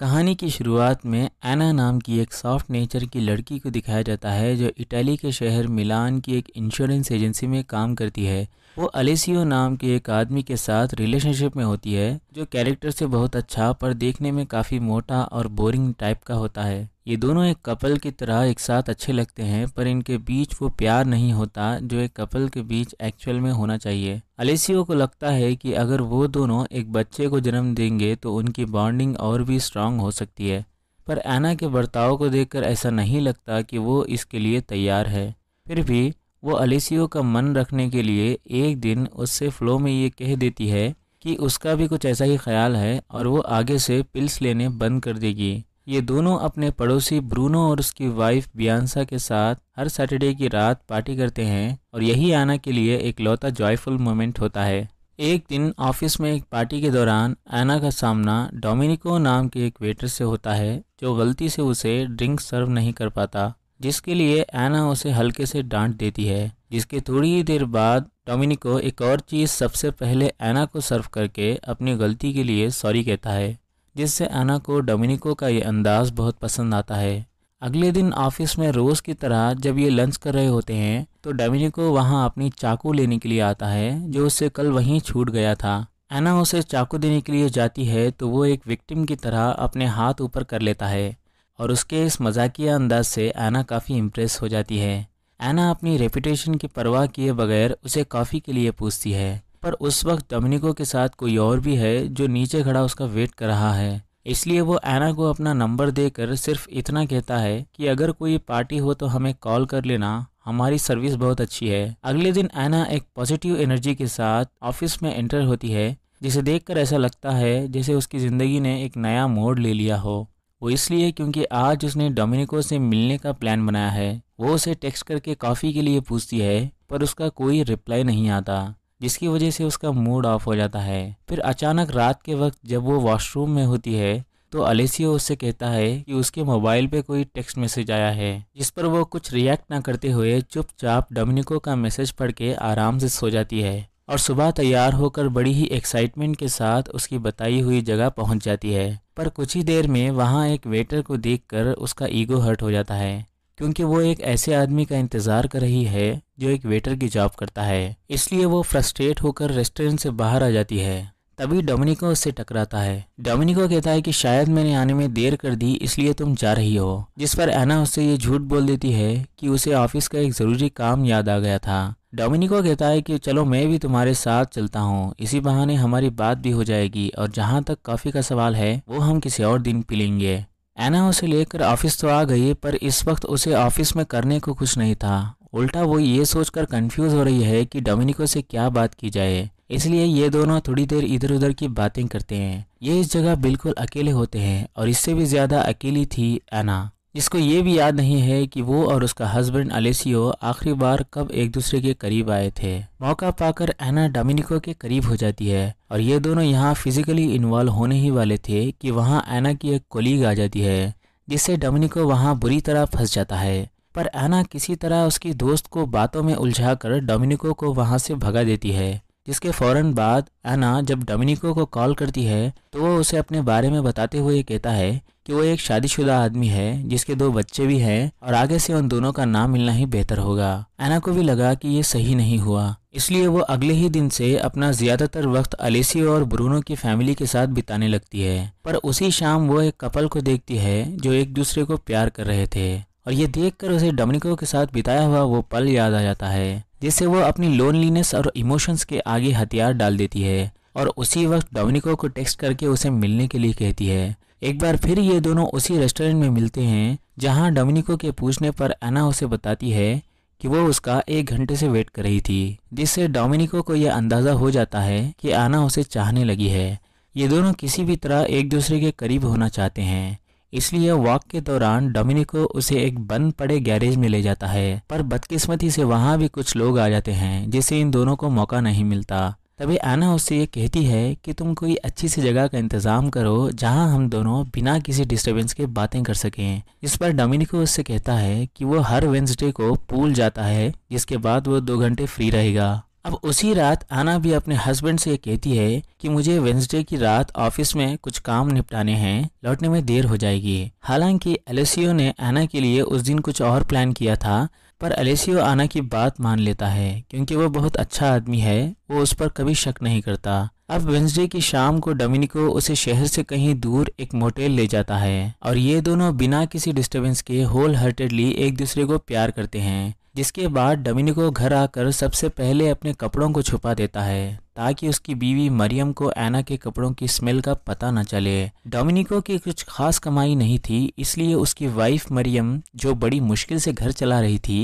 कहानी की शुरुआत में एना नाम की एक सॉफ्ट नेचर की लड़की को दिखाया जाता है जो इटली के शहर मिलान की एक इंश्योरेंस एजेंसी में काम करती है वो अलेसियो नाम के एक आदमी के साथ रिलेशनशिप में होती है जो कैरेक्टर से बहुत अच्छा पर देखने में काफ़ी मोटा और बोरिंग टाइप का होता है ये दोनों एक कपल की तरह एक साथ अच्छे लगते हैं पर इनके बीच वो प्यार नहीं होता जो एक कपल के बीच एक्चुअल में होना चाहिए अलेसियो को लगता है कि अगर वो दोनों एक बच्चे को जन्म देंगे तो उनकी बॉन्डिंग और भी स्ट्रांग हो सकती है पर एना के बर्ताव को देखकर ऐसा नहीं लगता कि वो इसके लिए तैयार है फिर भी वो अलेसियो का मन रखने के लिए एक दिन उससे फ्लो में ये कह देती है कि उसका भी कुछ ऐसा ही ख्याल है और वो आगे से पिल्स लेने बंद कर देगी ये दोनों अपने पड़ोसी ब्रूनो और उसकी वाइफ बियांसा के साथ हर सैटरडे की रात पार्टी करते हैं और यही आना के लिए एक लौता जॉयफुल मोमेंट होता है एक दिन ऑफिस में एक पार्टी के दौरान आना का सामना डोमिनिको नाम के एक वेटर से होता है जो गलती से उसे ड्रिंक सर्व नहीं कर पाता जिसके लिए एना उसे हल्के से डांट देती है जिसके थोड़ी ही देर बाद डोमिनिको एक और चीज़ सबसे पहले एना को सर्व करके अपनी गलती के लिए सॉरी कहता है जिससे एना को डोमिनिको का ये अंदाज़ बहुत पसंद आता है अगले दिन ऑफिस में रोज़ की तरह जब ये लंच कर रहे होते हैं तो डोमिनिको वहाँ अपनी चाकू लेने के लिए आता है जो उससे कल वहीं छूट गया था एना उसे चाकू देने के लिए जाती है तो वो एक विक्टिम की तरह अपने हाथ ऊपर कर लेता है और उसके इस मजाकिया अंदाज से ऐना काफ़ी इम्प्रेस हो जाती है ऐना अपनी रेपुटेशन की परवाह किए बगैर उसे कॉफ़ी के लिए पूछती है पर उस वक्त डोमिनिको के साथ कोई और भी है जो नीचे खड़ा उसका वेट कर रहा है इसलिए वो ऐना को अपना नंबर देकर सिर्फ इतना कहता है कि अगर कोई पार्टी हो तो हमें कॉल कर लेना हमारी सर्विस बहुत अच्छी है अगले दिन ऐना एक पॉजिटिव एनर्जी के साथ ऑफिस में एंटर होती है जिसे देखकर ऐसा लगता है जैसे उसकी ज़िंदगी ने एक नया मोड़ ले लिया हो वो इसलिए क्योंकि आज उसने डोमिनिको से मिलने का प्लान बनाया है वो उसे टेक्स्ट करके कॉफ़ी के लिए पूछती है पर उसका कोई रिप्लाई नहीं आता जिसकी वजह से उसका मूड ऑफ हो जाता है फिर अचानक रात के वक्त जब वो वॉशरूम में होती है तो अलेसियो उससे कहता है कि उसके मोबाइल पे कोई टेक्स्ट मैसेज आया है जिस पर वो कुछ रिएक्ट ना करते हुए चुपचाप डोमिनिको का मैसेज पढ़ के आराम से सो जाती है और सुबह तैयार होकर बड़ी ही एक्साइटमेंट के साथ उसकी बताई हुई जगह पहुंच जाती है पर कुछ ही देर में वहाँ एक वेटर को देखकर उसका ईगो हर्ट हो जाता है क्योंकि वो एक ऐसे आदमी का इंतज़ार कर रही है जो एक वेटर की जॉब करता है इसलिए वो फ्रस्ट्रेट होकर रेस्टोरेंट से बाहर आ जाती है तभी डोमिनिको उससे टकराता है डोमिनिको कहता है कि शायद मैंने आने में देर कर दी इसलिए तुम जा रही हो जिस पर एना उससे ये झूठ बोल देती है कि उसे ऑफिस का एक ज़रूरी काम याद आ गया था डोमिनिको कहता है कि चलो मैं भी तुम्हारे साथ चलता हूँ इसी बहाने हमारी बात भी हो जाएगी और जहाँ तक कॉफ़ी का सवाल है वो हम किसी और दिन पी लेंगे एना उसे लेकर ऑफिस तो आ गई पर इस वक्त उसे ऑफिस में करने को कुछ नहीं था उल्टा वो ये सोचकर कंफ्यूज हो रही है कि डोमिनिको से क्या बात की जाए इसलिए ये दोनों थोड़ी देर इधर उधर की बातें करते हैं ये इस जगह बिल्कुल अकेले होते हैं और इससे भी ज़्यादा अकेली थी एना जिसको ये भी याद नहीं है कि वो और उसका हस्बैंड अलेसियो आखिरी बार कब एक दूसरे के करीब आए थे मौका पाकर एना डोमिनिको के करीब हो जाती है और ये दोनों यहाँ फिजिकली इन्वॉल्व होने ही वाले थे कि वहाँ एना की एक कोलीग आ जाती है जिससे डोमिनिको वहाँ बुरी तरह फंस जाता है पर एना किसी तरह उसकी दोस्त को बातों में उलझा कर डोमिनिको को वहाँ से भगा देती है इसके फौरन बाद एना जब डोमिनिको को कॉल करती है तो वो उसे अपने बारे में बताते हुए कहता है कि वो एक शादीशुदा आदमी है जिसके दो बच्चे भी हैं और आगे से उन दोनों का नाम मिलना ही बेहतर होगा एना को भी लगा कि ये सही नहीं हुआ इसलिए वो अगले ही दिन से अपना ज्यादातर वक्त अलेसियो और ब्रूनो की फैमिली के साथ बिताने लगती है पर उसी शाम वो एक कपल को देखती है जो एक दूसरे को प्यार कर रहे थे और ये देखकर उसे डोमिनिको के साथ बिताया हुआ वो पल याद आ जाता है जिससे वह अपनी लोनलीनेस और इमोशंस के आगे हथियार डाल देती है और उसी वक्त डोमिनिको को टेक्स्ट करके उसे मिलने के लिए कहती है एक बार फिर ये दोनों उसी रेस्टोरेंट में मिलते हैं जहां डोमिनिको के पूछने पर एना उसे बताती है कि वो उसका एक घंटे से वेट कर रही थी जिससे डोमिनिको को यह अंदाज़ा हो जाता है कि आना उसे चाहने लगी है ये दोनों किसी भी तरह एक दूसरे के करीब होना चाहते हैं इसलिए वॉक के दौरान डोमिनिको उसे एक बंद पड़े गैरेज में ले जाता है पर बदकिस्मती से वहाँ भी कुछ लोग आ जाते हैं जिससे इन दोनों को मौका नहीं मिलता तभी आना उससे ये कहती है कि तुम कोई अच्छी सी जगह का इंतज़ाम करो जहाँ हम दोनों बिना किसी डिस्टरबेंस के बातें कर सकें इस पर डोमिनिको उससे कहता है कि वो हर वेंसडे को पूल जाता है जिसके बाद वो दो घंटे फ्री रहेगा अब उसी रात आना भी अपने हस्बैंड से कहती है कि मुझे वेंसडे की रात ऑफिस में कुछ काम निपटाने हैं लौटने में देर हो जाएगी हालांकि एलेसियो ने आना के लिए उस दिन कुछ और प्लान किया था पर एलेसियो आना की बात मान लेता है क्योंकि वो बहुत अच्छा आदमी है वो उस पर कभी शक नहीं करता अब वेंसडे की शाम को डोमिनिको उसे शहर से कहीं दूर एक मोटेल ले जाता है और ये दोनों बिना किसी डिस्टरबेंस के होल हार्टेडली एक दूसरे को प्यार करते हैं जिसके बाद डोमिनिको घर आकर सबसे पहले अपने कपड़ों को छुपा देता है ताकि उसकी बीवी मरियम को एना के कपड़ों की स्मेल का पता न चले डोमिनिको की कुछ खास कमाई नहीं थी इसलिए उसकी वाइफ मरियम जो बड़ी मुश्किल से घर चला रही थी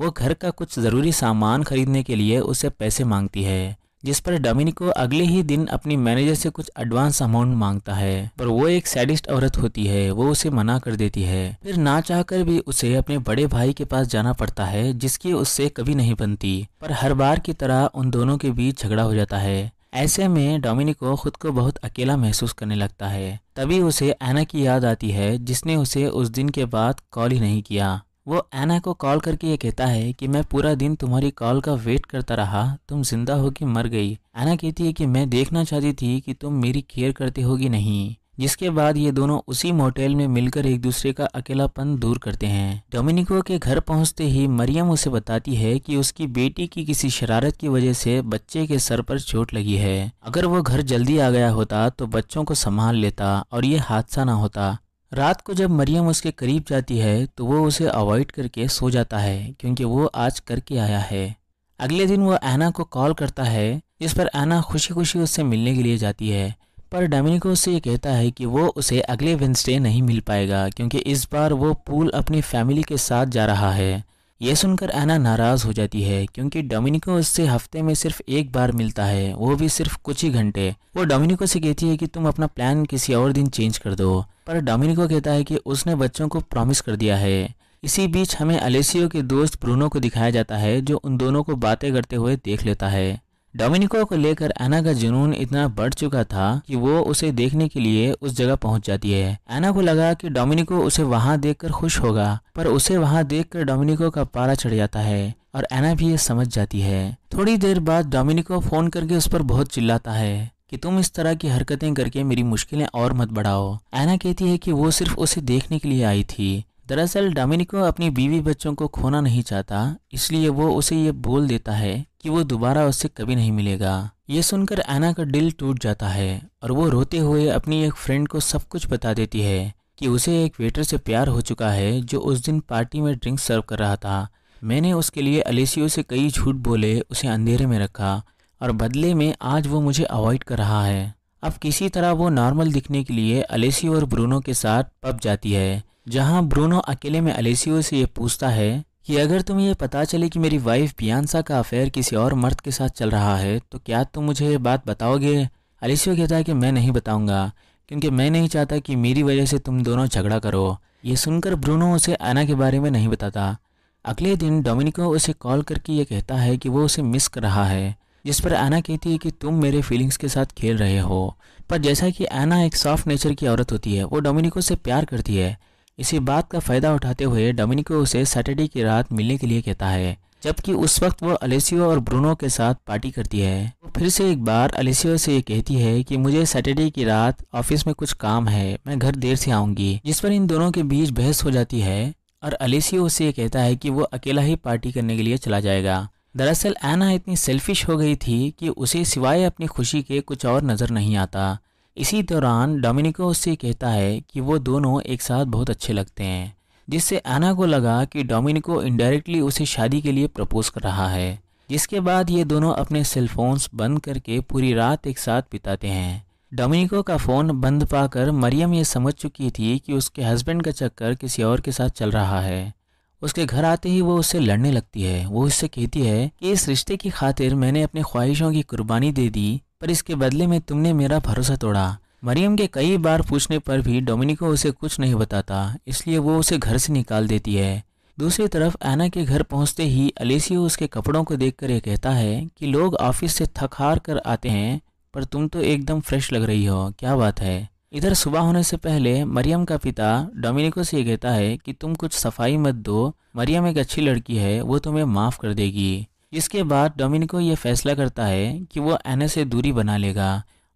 वो घर का कुछ ज़रूरी सामान खरीदने के लिए उसे पैसे मांगती है जिस पर डोमिनिको अगले ही दिन अपनी मैनेजर से कुछ एडवांस अमाउंट मांगता है पर वो एक सैडिस्ट औरत होती है वो उसे मना कर देती है फिर ना चाहकर भी उसे अपने बड़े भाई के पास जाना पड़ता है जिसकी उससे कभी नहीं बनती पर हर बार की तरह उन दोनों के बीच झगड़ा हो जाता है ऐसे में डोमिनिको खुद को बहुत अकेला महसूस करने लगता है तभी उसे ऐना की याद आती है जिसने उसे उस दिन के बाद कॉल ही नहीं किया वो एना को कॉल करके ये कहता है कि मैं पूरा दिन तुम्हारी कॉल का वेट करता रहा तुम जिंदा हो कि मर गई एना कहती है कि मैं देखना चाहती थी कि तुम मेरी केयर करते होगी नहीं जिसके बाद ये दोनों उसी मोटेल में मिलकर एक दूसरे का अकेलापन दूर करते हैं डोमिनिको के घर पहुंचते ही मरियम उसे बताती है कि उसकी बेटी की किसी शरारत की वजह से बच्चे के सर पर चोट लगी है अगर वो घर जल्दी आ गया होता तो बच्चों को संभाल लेता और ये हादसा ना होता रात को जब मरियम उसके करीब जाती है तो वो उसे अवॉइड करके सो जाता है क्योंकि वो आज करके आया है अगले दिन वो ऐना को कॉल करता है जिस पर ऐना खुशी खुशी उससे मिलने के लिए जाती है पर डोमिनिको उससे ये कहता है कि वो उसे अगले वेंसडे नहीं मिल पाएगा क्योंकि इस बार वो पूल अपनी फैमिली के साथ जा रहा है ये सुनकर ऐना नाराज़ हो जाती है क्योंकि डोमिनिको उससे हफ्ते में सिर्फ एक बार मिलता है वो भी सिर्फ कुछ ही घंटे वो डोमिनिको से कहती है कि तुम अपना प्लान किसी और दिन चेंज कर दो पर डोमिनिको कहता है कि उसने बच्चों को प्रॉमिस कर दिया है इसी बीच हमें अलेसियो के दोस्त ब्रूनो को दिखाया जाता है जो उन दोनों को बातें करते हुए देख लेता है डोमिनिको को लेकर एना का जुनून इतना बढ़ चुका था कि वो उसे देखने के लिए उस जगह पहुंच जाती है एना को लगा कि डोमिनिको उसे वहां देखकर खुश होगा पर उसे वहां देखकर डोमिनिको का पारा चढ़ जाता है और एना भी ये समझ जाती है थोड़ी देर बाद डोमिनिको फोन करके उस पर बहुत चिल्लाता है कि तुम इस तरह की हरकतें करके मेरी मुश्किलें और मत बढ़ाओ ऐना कहती है कि वो सिर्फ उसे देखने के लिए आई थी दरअसल डोमिनिको अपनी बीवी बच्चों को खोना नहीं चाहता इसलिए वो उसे ये बोल देता है कि वो दोबारा उससे कभी नहीं मिलेगा ये सुनकर ऐना का दिल टूट जाता है और वो रोते हुए अपनी एक फ्रेंड को सब कुछ बता देती है कि उसे एक वेटर से प्यार हो चुका है जो उस दिन पार्टी में ड्रिंक सर्व कर रहा था मैंने उसके लिए अलेसियो से कई झूठ बोले उसे अंधेरे में रखा और बदले में आज वो मुझे अवॉइड कर रहा है अब किसी तरह वो नॉर्मल दिखने के लिए अलेसियो और ब्रूनो के साथ पब जाती है जहाँ ब्रूनो अकेले में अलेसियो से ये पूछता है कि अगर तुम्हें ये पता चले कि मेरी वाइफ बियांसा का अफेयर किसी और मर्द के साथ चल रहा है तो क्या तुम मुझे ये बात बताओगे अलेसियो कहता है कि मैं नहीं बताऊंगा क्योंकि मैं नहीं चाहता कि मेरी वजह से तुम दोनों झगड़ा करो ये सुनकर ब्रूनो उसे आना के बारे में नहीं बताता अगले दिन डोमिनिको उसे कॉल करके ये कहता है कि वो उसे मिस कर रहा है जिस पर ऐना कहती है कि तुम मेरे फीलिंग्स के साथ खेल रहे हो पर जैसा कि ऐना एक सॉफ्ट नेचर की औरत होती है वो डोमिनिको से प्यार करती है इसी बात का फ़ायदा उठाते हुए डोमिनिको उसे सैटरडे की रात मिलने के लिए कहता है जबकि उस वक्त वो अलेसियो और ब्रूनो के साथ पार्टी करती है वो फिर से एक बार अलेसियो से ये कहती है कि मुझे सैटरडे की रात ऑफिस में कुछ काम है मैं घर देर से आऊँगी जिस पर इन दोनों के बीच बहस हो जाती है और अलेसियो उसे ये कहता है कि वो अकेला ही पार्टी करने के लिए चला जाएगा दरअसल ऐना इतनी सेल्फिश हो गई थी कि उसे सिवाय अपनी खुशी के कुछ और नज़र नहीं आता इसी दौरान डोमिनिको उससे कहता है कि वो दोनों एक साथ बहुत अच्छे लगते हैं जिससे ऐना को लगा कि डोमिनिको इनडायरेक्टली उसे शादी के लिए प्रपोज कर रहा है जिसके बाद ये दोनों अपने सेलफोन्स बंद करके पूरी रात एक साथ बिताते हैं डोमिनिको का फ़ोन बंद पाकर मरियम ये समझ चुकी थी कि उसके हस्बैंड का चक्कर किसी और के साथ चल रहा है उसके घर आते ही वो उससे लड़ने लगती है वो उससे कहती है कि इस रिश्ते की खातिर मैंने अपने ख्वाहिशों की कुर्बानी दे दी पर इसके बदले में तुमने मेरा भरोसा तोड़ा मरियम के कई बार पूछने पर भी डोमिनिको उसे कुछ नहीं बताता इसलिए वो उसे घर से निकाल देती है दूसरी तरफ ऐना के घर पहुंचते ही अलेसियो उसके कपड़ों को देखकर ये कहता है कि लोग ऑफिस से थक हार कर आते हैं पर तुम तो एकदम फ्रेश लग रही हो क्या बात है इधर सुबह होने से पहले मरियम का पिता डोमिनिको से कहता है कि तुम कुछ सफाई मत दो मरियम एक अच्छी लड़की है वो तुम्हें माफ़ कर देगी इसके बाद डोमिनिको ये फैसला करता है कि वो एने से दूरी बना लेगा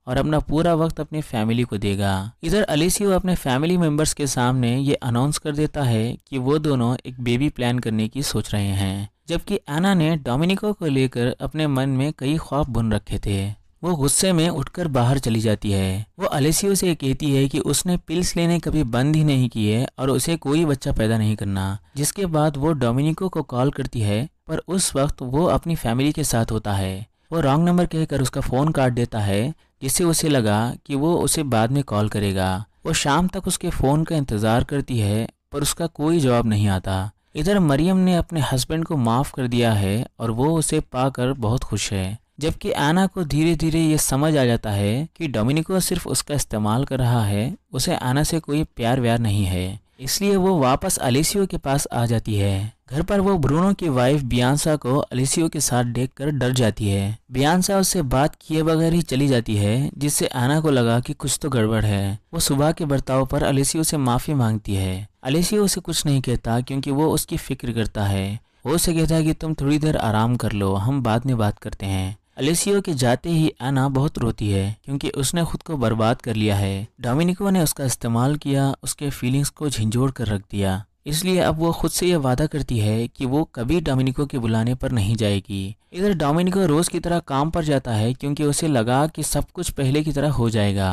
और अपना पूरा वक्त अपनी फैमिली को देगा इधर वो अपने फैमिली मेम्बर्स के सामने ये अनाउंस कर देता है कि वो दोनों एक बेबी प्लान करने की सोच रहे हैं जबकि एना ने डोमिनिको को लेकर अपने मन में कई ख्वाब बुन रखे थे वो गुस्से में उठकर बाहर चली जाती है वो अलेसियो से कहती है कि उसने पिल्स लेने कभी बंद ही नहीं किए और उसे कोई बच्चा पैदा नहीं करना जिसके बाद वो डोमिनिको को कॉल करती है पर उस वक्त वो अपनी फैमिली के साथ होता है वो रॉन्ग नंबर कहकर उसका फ़ोन काट देता है जिससे उसे लगा कि वो उसे बाद में कॉल करेगा वो शाम तक उसके फ़ोन का इंतज़ार करती है पर उसका कोई जवाब नहीं आता इधर मरियम ने अपने हस्बैंड को माफ़ कर दिया है और वो उसे पाकर बहुत खुश है जबकि आना को धीरे धीरे ये समझ आ जाता है कि डोमिनिको सिर्फ उसका इस्तेमाल कर रहा है उसे आना से कोई प्यार व्यार नहीं है इसलिए वो वापस अलिसियो के पास आ जाती है घर पर वो ब्रूनो की वाइफ बियांसा को अलिसियो के साथ देख कर डर जाती है बियांसा उससे बात किए बगैर ही चली जाती है जिससे आना को लगा कि कुछ तो गड़बड़ है वो सुबह के बर्ताव पर अलिसियो से माफ़ी मांगती है अलिसियो उसे कुछ नहीं कहता क्योंकि वो उसकी फिक्र करता है वो उसे कहता है कि तुम थोड़ी देर आराम कर लो हम बाद में बात करते हैं अलेसियो के जाते ही एना बहुत रोती है क्योंकि उसने खुद को बर्बाद कर लिया है डोमिनिको ने उसका इस्तेमाल किया उसके फीलिंग्स को झिंझोड़ कर रख दिया इसलिए अब वो खुद से यह वादा करती है कि वो कभी डोमिनिको के बुलाने पर नहीं जाएगी इधर डोमिनिको रोज़ की तरह काम पर जाता है क्योंकि उसे लगा कि सब कुछ पहले की तरह हो जाएगा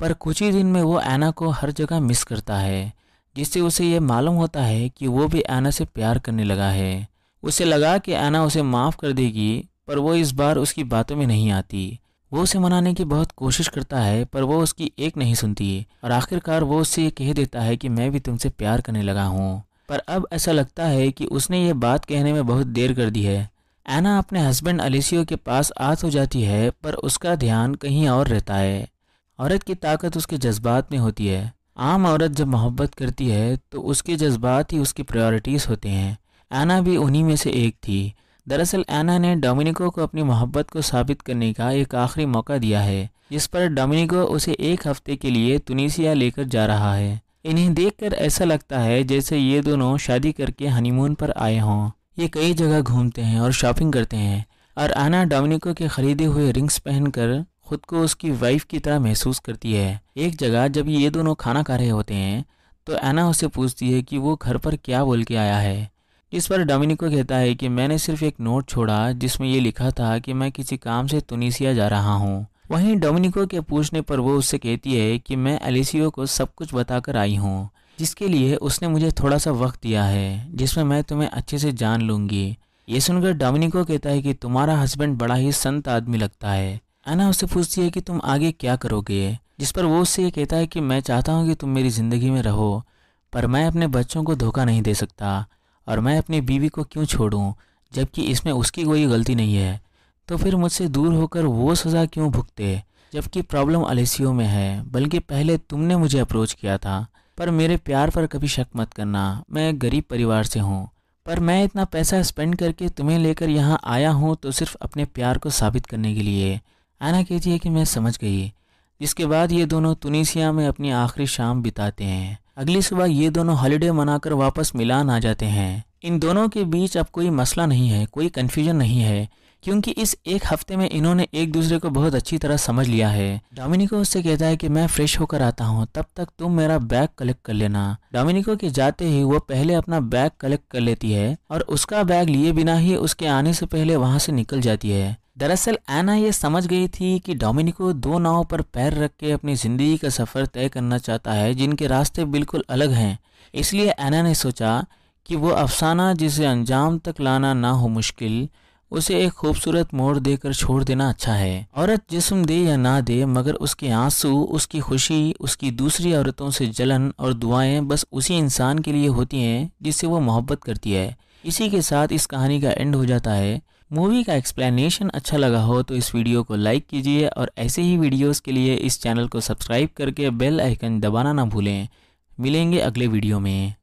पर कुछ ही दिन में वो ऐना को हर जगह मिस करता है जिससे उसे यह मालूम होता है कि वो भी ऐना से प्यार करने लगा है उसे लगा कि ऐना उसे माफ़ कर देगी पर वो इस बार उसकी बातों में नहीं आती वो उसे मनाने की बहुत कोशिश करता है पर वो उसकी एक नहीं सुनती और आखिरकार वो उससे कह देता है कि मैं भी तुमसे प्यार करने लगा हूँ पर अब ऐसा लगता है कि उसने ये बात कहने में बहुत देर कर दी है एना अपने हस्बैंड अलिसियो के पास आत हो जाती है पर उसका ध्यान कहीं और रहता है औरत की ताकत उसके जज्बात में होती है आम औरत जब मोहब्बत करती है तो उसके जज्बात ही उसकी प्रायोरिटीज़ होते हैं एना भी उन्हीं में से एक थी दरअसल एना ने डोमिनिको को अपनी मोहब्बत को साबित करने का एक आखिरी मौका दिया है जिस पर डोमिनिको उसे एक हफ्ते के लिए तुनिसिया लेकर जा रहा है इन्हें देखकर ऐसा लगता है जैसे ये दोनों शादी करके हनीमून पर आए हों ये कई जगह घूमते हैं और शॉपिंग करते हैं और आना डोमिनिको के खरीदे हुए रिंग्स पहनकर खुद को उसकी वाइफ की तरह महसूस करती है एक जगह जब ये दोनों खाना खा रहे होते हैं तो एना उसे पूछती है कि वो घर पर क्या बोल के आया है जिस पर डोमिनिको कहता है कि मैंने सिर्फ एक नोट छोड़ा जिसमें ये लिखा था कि मैं किसी काम से तुनिसिया जा रहा हूँ वहीं डोमिनिको के पूछने पर वो उससे कहती है कि मैं एलिसियो को सब कुछ बताकर आई हूँ जिसके लिए उसने मुझे थोड़ा सा वक्त दिया है जिसमें मैं तुम्हें अच्छे से जान लूँगी ये सुनकर डोमिनिको कहता है कि तुम्हारा हस्बैंड बड़ा ही संत आदमी लगता है एना उससे पूछती है कि तुम आगे क्या करोगे जिस पर वो उससे ये कहता है कि मैं चाहता हूँ कि तुम मेरी ज़िंदगी में रहो पर मैं अपने बच्चों को धोखा नहीं दे सकता और मैं अपनी बीवी को क्यों छोड़ूँ जबकि इसमें उसकी कोई गलती नहीं है तो फिर मुझसे दूर होकर वो सज़ा क्यों भुगते जबकि प्रॉब्लम अलेसियो में है बल्कि पहले तुमने मुझे अप्रोच किया था पर मेरे प्यार पर कभी शक मत करना मैं एक गरीब परिवार से हूँ पर मैं इतना पैसा स्पेंड करके तुम्हें लेकर यहाँ आया हूँ तो सिर्फ अपने प्यार को साबित करने के लिए आना कहती है कि मैं समझ गई जिसके बाद ये दोनों तुनिसिया में अपनी आखिरी शाम बिताते हैं अगली सुबह ये दोनों हॉलीडे मनाकर वापस मिलान आ जाते हैं इन दोनों के बीच अब कोई मसला नहीं है कोई कन्फ्यूजन नहीं है क्योंकि इस एक हफ्ते में इन्होंने एक दूसरे को बहुत अच्छी तरह समझ लिया है डोमिनिको उससे कहता है कि मैं फ्रेश होकर आता हूँ तब तक तुम मेरा बैग कलेक्ट कर लेना डोमिनिको के जाते ही वो पहले अपना बैग कलेक्ट कर लेती है और उसका बैग लिए बिना ही उसके आने से पहले वहाँ से निकल जाती है दरअसल एना ये समझ गई थी कि डोमिनिको दो नाव पर पैर रख के अपनी ज़िंदगी का सफ़र तय करना चाहता है जिनके रास्ते बिल्कुल अलग हैं इसलिए एना ने सोचा कि वो अफसाना जिसे अंजाम तक लाना ना हो मुश्किल उसे एक खूबसूरत मोड़ देकर छोड़ देना अच्छा है औरत जिस्म दे या ना दे मगर उसके आंसू उसकी खुशी उसकी दूसरी औरतों से जलन और दुआएं बस उसी इंसान के लिए होती हैं जिससे वो मोहब्बत करती है इसी के साथ इस कहानी का एंड हो जाता है मूवी का एक्सप्लेनेशन अच्छा लगा हो तो इस वीडियो को लाइक कीजिए और ऐसे ही वीडियोस के लिए इस चैनल को सब्सक्राइब करके बेल आइकन दबाना ना भूलें मिलेंगे अगले वीडियो में